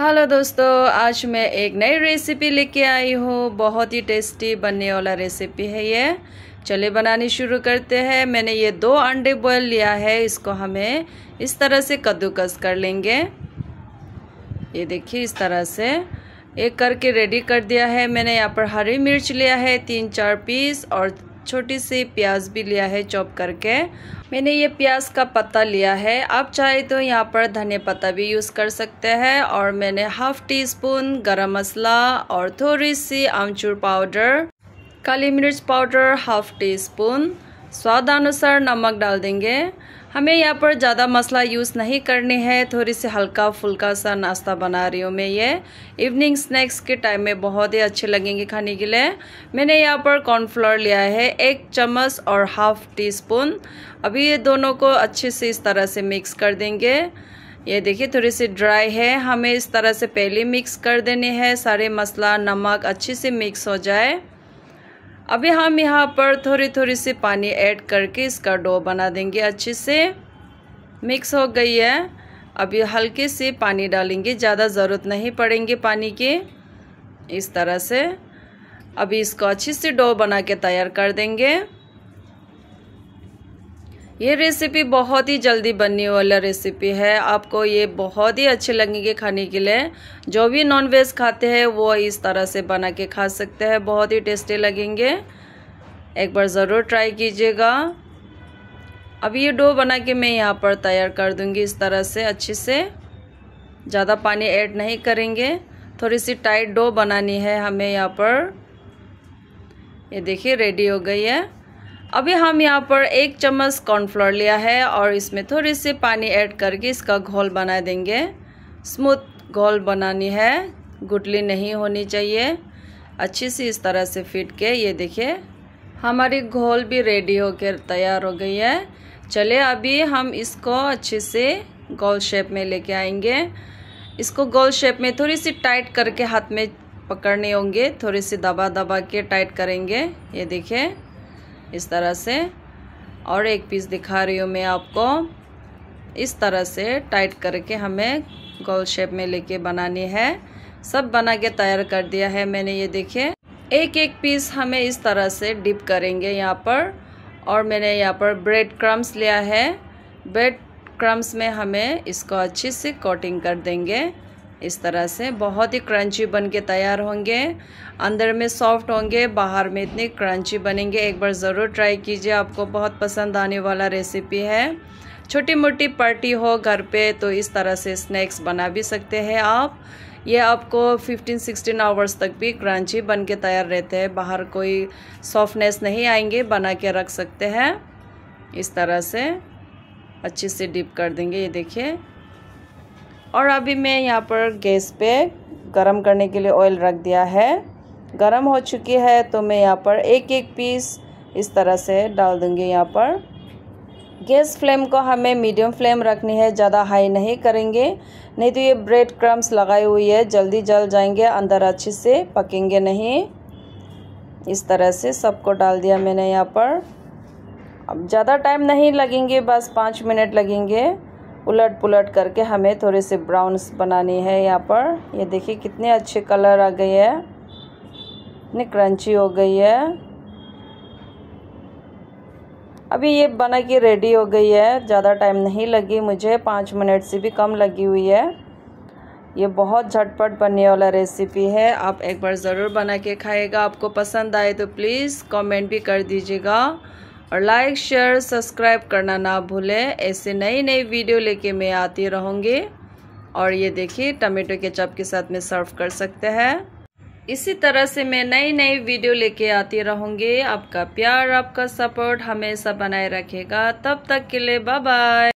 hello दोस्तों आज मैं एक नई रेसिपी लेके आई हूँ बहुत ही टेस्टी बनने वाला रेसिपी है ये चले बनानी शुरू करते हैं मैंने ये दो अंडे बॉयल लिया है इसको हमें इस तरह से कद्दूकस कर लेंगे ये देखिए इस तरह से एक करके रेडी कर दिया है मैंने यहाँ पर हरी मिर्च लिया है तीन चार पीस और छोटी सी प्याज भी लिया है चॉप करके मैंने ये प्याज का पत्ता लिया है आप चाहे तो यहाँ पर धनिया पत्ता भी यूज़ कर सकते हैं और मैंने हाफ टी स्पून गरम मसाला और थोड़ी सी आमचूर पाउडर काली मिर्च पाउडर हाफ टी स्पून स्वाद अनुसार नमक डाल देंगे हमें यहाँ पर ज़्यादा मसाला यूज़ नहीं करने हैं थोड़ी सी हल्का फुल्का सा नाश्ता बना रही हूँ मैं ये इवनिंग स्नैक्स के टाइम में बहुत ही अच्छे लगेंगे खाने के लिए मैंने यहाँ पर कॉर्नफ्लोर लिया है एक चम्मच और हाफ टी स्पून अभी ये दोनों को अच्छे से इस तरह से मिक्स कर देंगे ये देखिए थोड़ी सी ड्राई है हमें इस तरह से पहले मिक्स कर देने हैं सारे मसाला नमक अच्छे से मिक्स हो जाए अभी हम यहाँ पर थोड़ी थोड़ी सी पानी ऐड करके इसका डो बना देंगे अच्छे से मिक्स हो गई है अभी हल्के से पानी डालेंगे ज़्यादा ज़रूरत नहीं पड़ेंगे पानी के इस तरह से अभी इसको अच्छे से डो बना के तैयार कर देंगे ये रेसिपी बहुत ही जल्दी बनने वाला रेसिपी है आपको ये बहुत ही अच्छे लगेंगे खाने के लिए जो भी नॉन वेज खाते हैं वो इस तरह से बना के खा सकते हैं बहुत ही टेस्टी लगेंगे एक बार ज़रूर ट्राई कीजिएगा अब ये डो बना के मैं यहाँ पर तैयार कर दूँगी इस तरह से अच्छे से ज़्यादा पानी ऐड नहीं करेंगे थोड़ी सी टाइट डो बनानी है हमें यहाँ पर ये देखिए रेडी हो गई है अभी हम यहाँ पर एक चम्मच कॉर्नफ्लोर लिया है और इसमें थोड़ी सी पानी ऐड करके इसका घोल बना देंगे स्मूथ घोल बनानी है गुटली नहीं होनी चाहिए अच्छी सी इस तरह से फिट के ये देखिए हमारी घोल भी रेडी होकर तैयार हो गई है चले अभी हम इसको अच्छे से गोल शेप में लेके आएंगे इसको गोल शेप में थोड़ी सी टाइट करके हाथ में पकड़ने होंगे थोड़ी सी दबा दबा के टाइट करेंगे ये देखिए इस तरह से और एक पीस दिखा रही हूँ मैं आपको इस तरह से टाइट करके हमें गोल शेप में लेके बनानी है सब बना के तैयार कर दिया है मैंने ये देखे एक एक पीस हमें इस तरह से डिप करेंगे यहाँ पर और मैंने यहाँ पर ब्रेड क्रम्स लिया है ब्रेड क्रम्स में हमें इसको अच्छे से कोटिंग कर देंगे इस तरह से बहुत ही क्रंची बन के तैयार होंगे अंदर में सॉफ्ट होंगे बाहर में इतने क्रंची बनेंगे एक बार ज़रूर ट्राई कीजिए आपको बहुत पसंद आने वाला रेसिपी है छोटी मोटी पार्टी हो घर पे तो इस तरह से स्नैक्स बना भी सकते हैं आप ये आपको 15-16 आवर्स तक भी क्रंची बन के तैयार रहते हैं बाहर कोई सॉफ्टनेस नहीं आएंगे बना के रख सकते हैं इस तरह से अच्छे से डिप कर देंगे ये देखिए और अभी मैं यहाँ पर गैस पे गरम करने के लिए ऑयल रख दिया है गरम हो चुकी है तो मैं यहाँ पर एक एक पीस इस तरह से डाल दूँगी यहाँ पर गैस फ्लेम को हमें मीडियम फ्लेम रखनी है ज़्यादा हाई नहीं करेंगे नहीं तो ये ब्रेड क्रम्स लगाई हुई है जल्दी जल जाएंगे अंदर अच्छे से पकेंगे नहीं इस तरह से सबको डाल दिया मैंने यहाँ पर अब ज़्यादा टाइम नहीं लगेंगे बस पाँच मिनट लगेंगे उलट पुलट करके हमें थोड़े से ब्राउन्स बनानी है यहाँ पर ये यह देखिए कितने अच्छे कलर आ गई है इतनी क्रंची हो गई है अभी ये बना के रेडी हो गई है ज़्यादा टाइम नहीं लगी मुझे पाँच मिनट से भी कम लगी हुई है ये बहुत झटपट बनने वाला रेसिपी है आप एक बार ज़रूर बना के खाएगा आपको पसंद आए तो प्लीज़ कमेंट भी कर दीजिएगा और लाइक शेयर सब्सक्राइब करना ना भूलें ऐसे नई नई वीडियो लेके मैं आती रहूँगी और ये देखिए टमेटो केचप के साथ में सर्व कर सकते हैं इसी तरह से मैं नई नई वीडियो लेके आती रहूँगी आपका प्यार आपका सपोर्ट हमेशा बनाए रखेगा तब तक के लिए बाय बाय